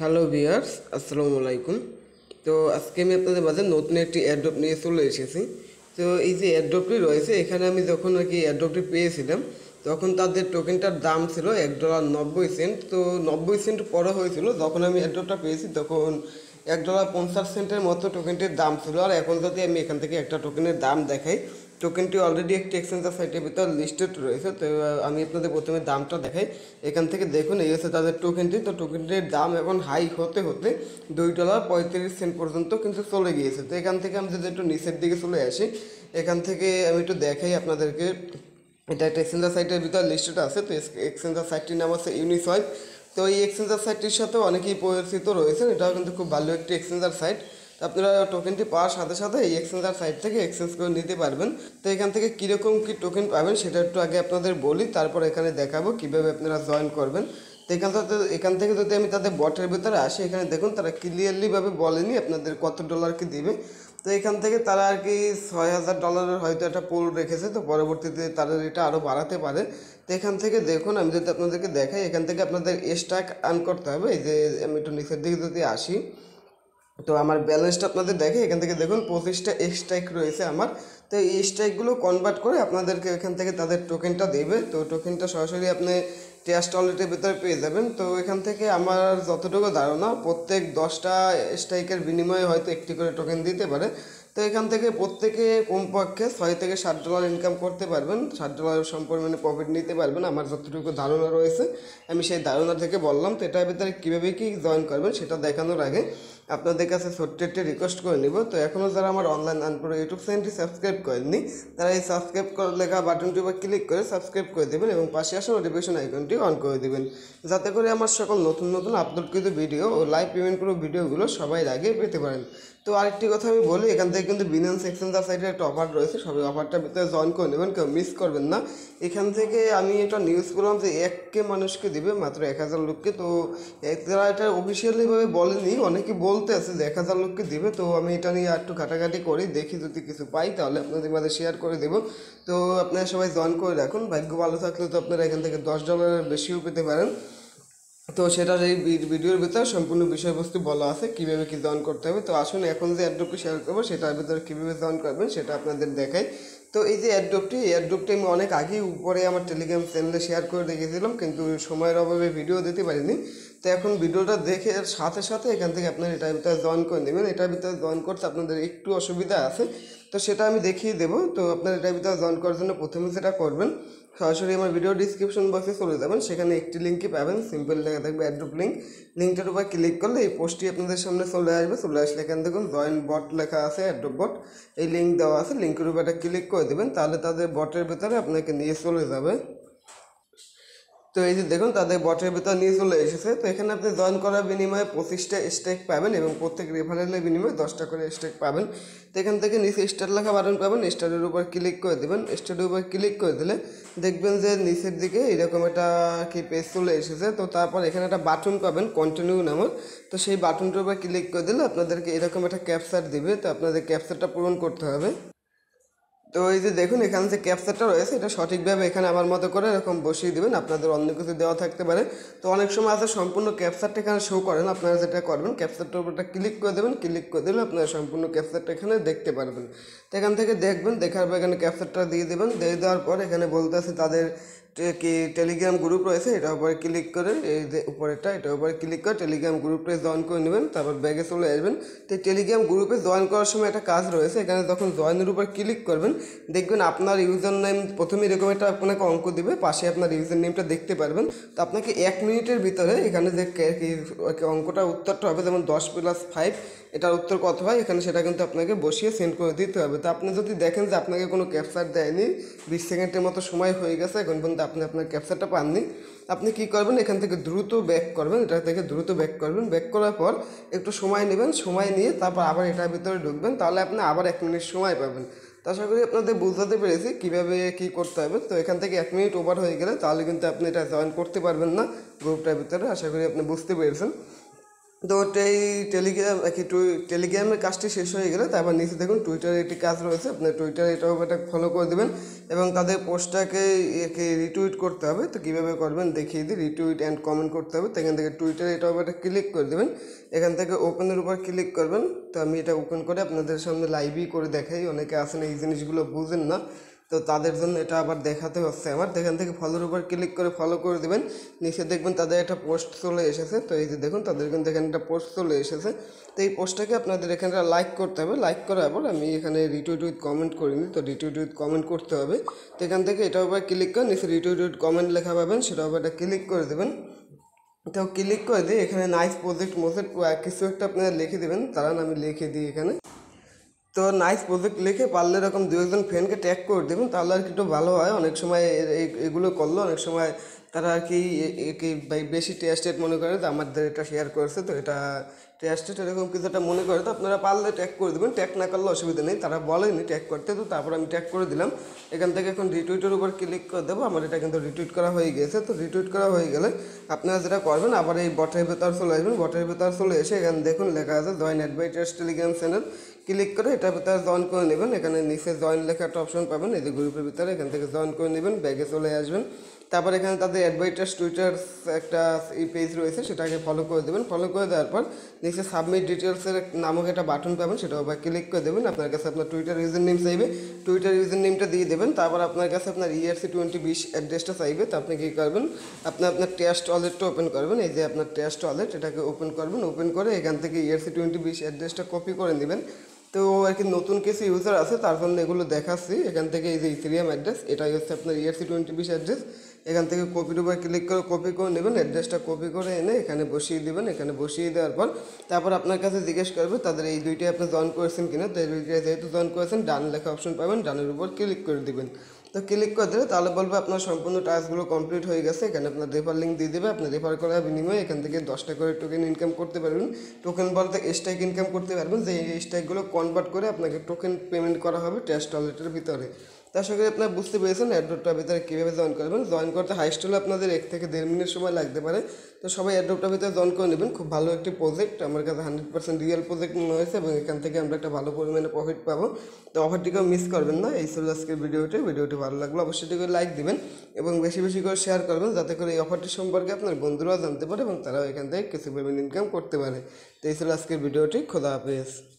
hello viewers আসসালামু আলাইকুম তো আজকে আমি আপনাদের মাঝে নতুন একটি অ্যাড্রপ নিয়ে চলে এসেছি তো এই যে অ্যাড্রপটি রয়েছে এখানে আমি যখন আর কি অ্যাড্রপটি পেয়েছিলাম তখন তাদের টোকেনটার দাম ছিল এক ডলার নব্বই সেন্ট তো নব্বই সেন্ট পরে হয়েছিল যখন আমি অ্যাড্রপটা পেয়েছি তখন এক ডলার পঞ্চাশ সেন্টের মতো টোকেনটির দাম ছিল আর এখন যদি আমি এখান থেকে একটা টোকেনের দাম দেখাই টোকেনটি অলরেডি একটি এক্সচেঞ্জার সাইটের ভিতর লিস্টেড রয়েছে তো আমি আপনাদের প্রথমে দামটা দেখাই এখান থেকে দেখুন এই হচ্ছে তাদের টোকেনটি তো টোকেনটির দাম এখন হাই হতে হতে দুই ডলার পঁয়ত্রিশ সেন্ট পর্যন্ত কিন্তু চলে গিয়েছে তো এখান থেকে আমি যদি একটু নিচের দিকে চলে আসি এখান থেকে আমি একটু দেখাই আপনাদেরকে এটা একটা এক্সচেঞ্জার সাইটের ভিতর লিস্টেড আছে তো এক্সচেঞ্জার সাইটটির নাম হচ্ছে ইউনিসয়েফ তো এই এক্সচেঞ্জার সাইটটির সাথে অনেকেই পরিচিত রয়েছেন এটাও কিন্তু খুব ভালো একটি এক্সচেঞ্জার সাইট আপনারা টোকেনটি পাওয়ার সাথে সাথে এই এক্সচেঞ্জার সাইট থেকে এক্সচেঞ্জ করে নিতে পারবেন তো এখান থেকে কীরকম কী টোকেন পাবেন সেটা একটু আগে আপনাদের বলি তারপর এখানে দেখাবো কীভাবে আপনারা জয়েন করবেন তো এখান থেকে এখান থেকে যদি আমি তাদের বটের ভিতরে আসি এখানে দেখুন তারা ক্লিয়ারলিভাবে বলেনি আপনাদের কত ডলার কি দিবে তো এখান থেকে তারা আর কি ছয় হাজার ডলারের হয়তো একটা পোল রেখেছে তো পরবর্তীতে তারা এটা আরও বাড়াতে পারে তো এখান থেকে দেখুন আমি যদি আপনাদেরকে দেখাই এখান থেকে আপনাদের স্টাক আর্ন করতে হবে এই যে আমি একটু নিচের দিকে যদি আসি তো আমার ব্যালেন্সটা আপনাদের দেখে এখান থেকে দেখুন পঁচিশটা স্ট্রাইক রয়েছে আমার তো এই স্ট্রাইকগুলো কনভার্ট করে আপনাদেরকে এখান থেকে তাদের টোকেনটা দেবে তো টোকেনটা সরাসরি আপনি ট্যাশ টয়লেটের ভেতরে পেয়ে যাবেন তো এখান থেকে আমার যতটুকু ধারণা প্রত্যেক দশটা স্ট্রাইকের বিনিময়ে হয়তো একটি করে টোকেন দিতে পারে তো এখান থেকে প্রত্যেকে কমপক্ষে ছয় থেকে ষাট ডলার ইনকাম করতে পারবেন ষাট ডলার সম্পর্কে প্রফিট নিতে পারবেন আমার যতটুকু ধারণা রয়েছে আমি সেই ধারণা থেকে বললাম তো এটার ভিতরে কীভাবে কী জয়েন করবেন সেটা দেখানোর আগে আপনাদের কাছে ছোট্ট একটি রিকোয়েস্ট করে নিব তো এখনও যারা আমার অনলাইন আনপুরো ইউটিউব চ্যানেলটি সাবস্ক্রাইব করেননি তারা এই সাবস্ক্রাইব লেখা বাটনটি উপর ক্লিক করে সাবস্ক্রাইব করে দেবেন এবং পাশে আসা নোটিফিকেশন আইকনটি অন করে দেবেন যাতে করে আমার সকল নতুন নতুন আপলোডকৃত ভিডিও ও লাইভ পেমেন্ট পুরো ভিডিওগুলো সবাই আগে পেতে পারেন তো আরেকটি কথা আমি বলি এখান থেকে কিন্তু বিনান্স এক্সচেঞ্জার সাইটের একটা অফার রয়েছে সবাই অফারটা ভিতরে জয়েন করে নেবেন কেউ মিস করবেন না এখান থেকে আমি একটা নিউজ করলাম যে এককে মানুষকে দিবে মাত্র এক হাজার লোককে তো তারা এটা অফিসিয়ালিভাবে বলেনি অনেকে বলতে আছে যে এক হাজার লোককে দিবে তো আমি এটা নিয়ে একটু ঘাটাঘাটি করি দেখি যদি কিছু পাই তাহলে আপনাদের মাঝে শেয়ার করে দেবো তো আপনারা সবাই জয়েন করে রাখুন ভাগ্য ভালো থাকলে তো আপনারা এখান থেকে দশ ডলারের বেশিও পেতে পারেন তো সেটার এই ভিডিওর ভিতরে সম্পূর্ণ বিষয়বস্তু বলা আছে কীভাবে কি জয়েন করতে হবে তো আসুন এখন যে অ্যাড্রপটি শেয়ার করবো সেটার ভিতরে কীভাবে জয়েন করবেন সেটা আপনাদের দেখাই তো এই যে অ্যাড্রপটি এই অ্যাড্রপটি আমি অনেক আগেই উপরে আমার টেলিগ্রাম চ্যানেলে শেয়ার করে দেখেছিলাম কিন্তু সময়ের অভাবে ভিডিও দিতে পারিনি তো এখন ভিডিওটা দেখে সাথে সাথে এখান থেকে আপনার এটার ভিতরে জয়েন করে নেবেন এটার ভিতরে জয়েন করতে আপনাদের একটু অসুবিধা আছে তো সেটা আমি দেখিয়ে দেবো তো আপনার এটার ভিতরে জয়েন করার জন্য প্রথমে সেটা করবেন সরাসরি আমার ভিডিও ডিসক্রিপশন বক্সে চলে যাবেন সেখানে একটি লিঙ্কই পাবেন সিম্পল লেখা থাকবে অ্যাড্রুপ লিঙ্ক লিঙ্কটার উপর ক্লিক করলে এই পোস্টটি আপনাদের সামনে চলে আসবে চলে আসলে এখানে দেখুন জয়েন্ট বট লেখা আছে অ্যাড্রুপ বট এই লিঙ্ক দেওয়া আছে লিঙ্কের উপর একটা ক্লিক করে দেবেন তাহলে তাদের বটের ভেতরে আপনাকে নিয়ে চলে যাবে তো এই যে দেখুন তাদের বটের ভেতর নিয়ে চলে এসেছে তো এখানে আপনি জয়েন করার বিনিময়ে পঁচিশটা স্টেক পাবেন এবং প্রত্যেক রেফারেলের বিনিময়ে দশটা করে স্টেক পাবেন তো এখান থেকে নিচে স্টার লেখা বাটন পাবেন স্টারের উপর ক্লিক করে দেবেন স্টারের উপর ক্লিক করে দিলে দেখবেন যে নিচের দিকে এরকম একটা কি পেজ চলে এসেছে তো তারপর এখানে একটা বাটন পাবেন কন্টিনিউ নামক তো সেই বাটনটার উপর ক্লিক করে দিলে আপনাদেরকে এরকম একটা ক্যাপচার দিবে তো আপনাদের ক্যাপচারটা পূরণ করতে হবে তো এই যে দেখুন এখানে যে ক্যাপচারটা রয়েছে এটা সঠিকভাবে এখানে আমার মতো করে এরকম বসিয়ে দেবেন আপনাদের অন্য কিছু দেওয়া থাকতে পারে তো অনেক সময় আছে সম্পূর্ণ ক্যাপচারটা এখানে শো করেন আপনারা যেটা করবেন ক্যাপচারটার উপরটা ক্লিক করে দেবেন ক্লিক করে দিলে আপনারা সম্পূর্ণ ক্যাপচারটা এখানে দেখতে পারবেন তো এখান থেকে দেখবেন দেখার পর এখানে ক্যাপচারটা দিয়ে দেবেন দিয়ে দেওয়ার পর এখানে বলতে আছে তাদের কি টেলিগ্রাম গ্রুপ রয়েছে এটার উপরে ক্লিক করে এই যে উপরেরটা এটার উপরে ক্লিক করে টেলিগ্রাম গ্রুপে জয়েন করে নেবেন তারপর ব্যাগে চলে আসবেন তো টেলিগ্রাম গ্রুপে জয়েন করার সময় একটা কাজ রয়েছে এখানে যখন জয়েনের উপর ক্লিক করবেন দেখবেন আপনার ইউজার নেম প্রথমে এরকম একটা আপনাকে অঙ্ক দেবে পাশে আপনার ইউজার নেমটা দেখতে পারবেন তো আপনাকে এক মিনিটের ভিতরে এখানে যে অঙ্কটা উত্তরটা হবে যেমন দশ প্লাস ফাইভ এটার উত্তর কত হয় এখানে সেটা কিন্তু আপনাকে বসিয়ে সেন্ড করে দিতে হবে তো আপনি যদি দেখেন যে আপনাকে কোনো ক্যাপচার দেয়নি বিশ সেকেন্ডের মতো সময় হয়ে গেছে এখন পর্যন্ত আপনি আপনার ক্যাপচারটা পাননি আপনি কি করবেন এখান থেকে দ্রুত ব্যাক করবেন এটা থেকে দ্রুত ব্যাক করবেন ব্যাক করার পর একটু সময় নেবেন সময় নিয়ে তারপর আবার এটার ভিতরে ঢুকবেন তাহলে আপনি আবার এক মিনিট সময় পাবেন তো আশা করি আপনাদের বোঝাতে পেরেছি কীভাবে কী করতে হবে তো এখান থেকে এক মিনিট ওভার হয়ে গেলে তাহলে কিন্তু আপনি এটা জয়েন করতে পারবেন না গ্রুপটার ভিতরে আশা করি আপনি বুঝতে পেরেছেন তো এই টেলিগ্রাম কি টেলিগ্রামের কাজটি শেষ হয়ে গেলে তারপর নিচে দেখুন টুইটারে একটি কাজ রয়েছে আপনার টুইটারে এটাও এটা ফলো করে দেবেন এবং তাদের পোস্টটাকে একে রিটুইট করতে হবে তো কীভাবে করবেন দেখিয়ে দিই রিটুইট অ্যান্ড কমেন্ট করতে হবে তো এখান থেকে টুইটারে এটাও এটা ক্লিক করে দেবেন এখান থেকে ওপেনের উপর ক্লিক করবেন তো আমি এটা ওপেন করে আপনাদের সামনে লাইভই করে দেখাই অনেকে আসেন এই জিনিসগুলো বুঝেন না তো তাদের জন্য এটা আবার দেখাতে হচ্ছে আমার এখান থেকে ফলোর উপর ক্লিক করে ফলো করে দেবেন নিচে দেখবেন তাদের একটা পোস্ট চলে এসেছে তো এই যে দেখুন তাদের কিন্তু এখানে একটা পোস্ট চলে এসেছে তো এই পোস্টটাকে আপনাদের এখানে লাইক করতে হবে লাইক করার পর আমি এখানে রিটুইট উইথ কমেন্ট করিনি তো রিটুইট উইথ কমেন্ট করতে হবে তো এখান থেকে এটা উপর ক্লিক করে নিচে রিটুইট উইথ কমেন্ট লেখা পাবেন সেটা উপর এটা ক্লিক করে দেবেন তো ক্লিক করে দিয়ে এখানে নাইস প্রজেক্ট মোজেক্ট কিছু একটা আপনারা লিখে দেবেন তারা আমি লিখে দিই এখানে তো নাইস প্রজেক্ট লিখে পারলে এরকম দু একজন ফ্রেন্ডকে ট্যাগ করে দেবেন তাহলে আর কি একটু ভালো হয় অনেক সময় এগুলো করলো অনেক সময় তারা আর কি বেশি টেস্টেড মনে করে তো আমাদের এটা শেয়ার করেছে তো এটা টেস্টেড এরকম কিছু একটা মনে করে তো আপনারা পারলে ট্যাগ করে দেবেন ট্যাগ না করলে অসুবিধা নেই তারা বলেনি ট্যাগ করতে তো তারপর আমি ট্যাগ করে দিলাম এখান থেকে এখন রিটুইটের উপর ক্লিক করে দেবো আমার এটা কিন্তু রিটুইট করা হয়ে গেছে তো রিটুইট করা হয়ে গেলে আপনারা যেটা করবেন আবার এই বটের ভেতর চলে আসবেন বটের ভেতর চলে এসে এখানে দেখুন লেখা আছে join by test Telegram channel click করে এটার ভিতরে জয়েন করে নেবেন এখানে নিচে জয়েন লেখা একটা অপশন পাবেন এই যে গ্রুপের ভিতরে এখান থেকে জয়েন করে নেবেন ব্যাগে চলে আসবেন তারপর এখানে তাদের অ্যাডভাইটার টুইটার একটা এই পেজ রয়েছে সেটাকে ফলো করে দেবেন ফলো করে দেওয়ার পর নিচে সাবমিট ডিটেলসের নামক একটা বাটন পাবেন সেটা আবার ক্লিক করে দেবেন আপনার কাছে আপনার টুইটার ইউজার নেম চাইবে টুইটার ইউজার নেমটা দিয়ে দেবেন তারপর আপনার কাছে আপনার ইয়ারসি টোয়েন্টি বিশ অ্যাড্রেসটা চাইবে তো আপনি কী করবেন আপনি আপনার টেস্ট ওয়ালেটটা ওপেন করবেন এই যে আপনার টেস্ট ওয়ালেট এটাকে ওপেন করবেন ওপেন করে এখান থেকে ইয়ারসি টোয়েন্টি বিশ অ্যাড্রেসটা কপি করে নেবেন তো আর কি নতুন কিছু ইউজার আছে তার জন্য এগুলো দেখাচ্ছি এখান থেকে এই যে ইথেরিয়াম অ্যাড্রেস এটাই হচ্ছে আপনার ইয়ারসি টোয়েন্টি বিশ অ্যাড্রেস এখান থেকে কপির উপর ক্লিক করে কপি করে নেবেন অ্যাড্রেসটা কপি করে এনে এখানে বসিয়ে দেবেন এখানে বসিয়ে দেওয়ার পর তারপর আপনার কাছে জিজ্ঞেস করবে তাদের এই দুইটাই আপনি জয়েন করেছেন কিনা তো এই দুইটাই যেহেতু জয়েন করেছেন ডান লেখা অপশন পাবেন ডানের উপর ক্লিক করে দেবেন তো ক্লিক করে দিলে তাহলে বলবে আপনার সম্পূর্ণ টাস্কগুলো কমপ্লিট হয়ে গেছে এখানে আপনার রেফার লিঙ্ক দিয়ে দেবে আপনি রেফার করার বিনিময়ে এখান থেকে দশটা করে টোকেন ইনকাম করতে পারবেন টোকেন বলতে স্টাইক ইনকাম করতে পারবেন যে স্টাইকগুলো কনভার্ট করে আপনাকে টোকেন পেমেন্ট করা হবে ট্যাক্স টয়লেটের ভিতরে তার সঙ্গে আপনারা বুঝতে পেরেছেন অ্যাড্রোপটার ভিতরে কীভাবে জয়েন করবেন জয়েন করতে হাইস্ট হলে আপনাদের এক থেকে দেড় মিনিট সময় লাগতে পারে তো সবাই অ্যাড্রপটার ভিতরে জয়েন করে নেবেন খুব ভালো একটি প্রজেক্ট আমার কাছে হান্ড্রেড পার্সেন্ট রিয়েল প্রজেক্ট মনে হয়েছে এবং এখান থেকে আমরা একটা ভালো পরিমাণে প্রফিট পাবো তো অফারটিকেও মিস করবেন না এই ছিল আজকের ভিডিওটি ভিডিওটি ভালো লাগলো অবশ্যই করে লাইক দিবেন এবং বেশি বেশি করে শেয়ার করবেন যাতে করে এই অফারটি সম্পর্কে আপনার বন্ধুরাও জানতে পারে এবং তারাও এখান থেকে কিছু পরিমাণ ইনকাম করতে পারে তো এই ছিল আজকের ভিডিওটি খোদা হাফেজ